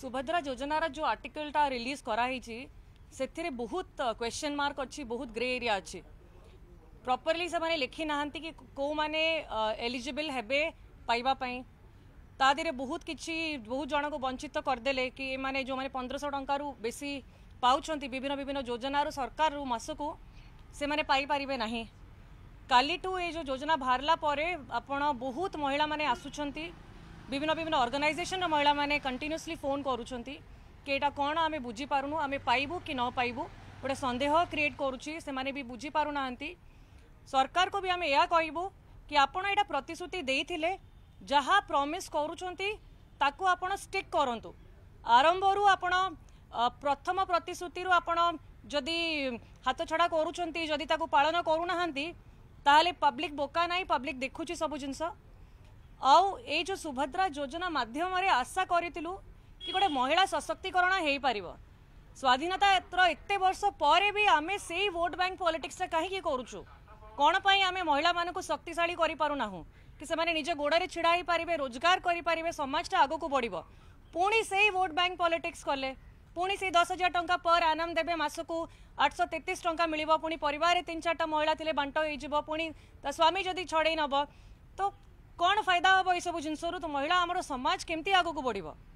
ସୁଭଦ୍ରା ଯୋଜନାର ଯେଉଁ ଆର୍ଟିକଲଟା ରିଲିଜ୍ କରାହେଇଛି ସେଥିରେ ବହୁତ କ୍ୱେଶ୍ଚନ୍ ମାର୍କ ଅଛି ବହୁତ ଗ୍ରେ ଏରିଆ ଅଛି ପ୍ରପରଲି ସେମାନେ ଲେଖି ନାହାନ୍ତି କି କେଉଁମାନେ ଏଲିଜିବଲ୍ ହେବେ ପାଇବା ପାଇଁ ତା ଦେହରେ ବହୁତ କିଛି ବହୁତ ଜଣଙ୍କୁ ବଞ୍ଚିତ କରିଦେଲେ କି ଏମାନେ ଯେଉଁମାନେ ପନ୍ଦରଶହ ଟଙ୍କାରୁ ବେଶୀ ପାଉଛନ୍ତି ବିଭିନ୍ନ ବିଭିନ୍ନ ଯୋଜନାରୁ ସରକାରରୁ ମାସକୁ ସେମାନେ ପାଇପାରିବେ ନାହିଁ କାଲିଠୁ ଏ ଯେଉଁ ଯୋଜନା ବାହାରିଲା ପରେ ଆପଣ ବହୁତ ମହିଳାମାନେ ଆସୁଛନ୍ତି বিভিন্ন বিভিন্ন অর্গানাইজেসন মহিলা মানে কন্টিনিউসলি ফোন করুচার কি এটা কোণ আমি বুঝিপারুনু আমি পাইবু কি ন পাইবু গোটে সন্দেহ ক্রিয়েট করুছি সেমানে বি বুঝিপারু না সরকারকে বি আমি এয়া কইবু কি আপন এটা প্রতিশ্রুতি দেইথিলে যাহা প্রমিস করুচন্তি তাকু আপন স্টিক করন্তু আরম্ভরু আপন প্রথম প্রতিশ্রুতিরু আপন যদি হাতছড়া করুচন্তি যদি তাকু পালন করুনাহান্তি তাহলে পাবলিক বোকা নাই পাবলিক দেখুছি সবু জিনিস ଆଉ ଏଇ ଯେଉଁ ସୁଭଦ୍ରା ଯୋଜନା ମାଧ୍ୟମରେ ଆଶା କରିଥିଲୁ କି ଗୋଟେ ମହିଳା ସଶକ୍ତିକରଣ ହେଇପାରିବ ସ୍ୱାଧୀନତାର ଏତେ ବର୍ଷ ପରେ ବି ଆମେ ସେଇ ଭୋଟ୍ ବ୍ୟାଙ୍କ ପଲିଟିକ୍ସଟା କାହିଁକି କରୁଛୁ କ'ଣ ପାଇଁ ଆମେ ମହିଳାମାନଙ୍କୁ ଶକ୍ତିଶାଳୀ କରିପାରୁନାହୁଁ କି ସେମାନେ ନିଜ ଗୋଡ଼ରେ ଛିଡ଼ା ହେଇପାରିବେ ରୋଜଗାର କରିପାରିବେ ସମାଜଟା ଆଗକୁ ବଢ଼ିବ ପୁଣି ସେଇ ଭୋଟ୍ ବ୍ୟାଙ୍କ ପଲିଟିକ୍ସ କଲେ ପୁଣି ସେଇ ଦଶ ହଜାର ଟଙ୍କା ପର୍ ଆନାମ ଦେବେ ମାସକୁ ଆଠଶହ ତେତିଶ ଟଙ୍କା ମିଳିବ ପୁଣି ପରିବାରରେ ତିନି ଚାରିଟା ମହିଳା ଥିଲେ ବାଣ୍ଟ ହେଇଯିବ ପୁଣି ତା ସ୍ୱାମୀ ଯଦି ଛଡ଼େଇ ନେବ ତ कौन फायदा हम यू जिनस तो महिला आम समाज केमी आगक बढ़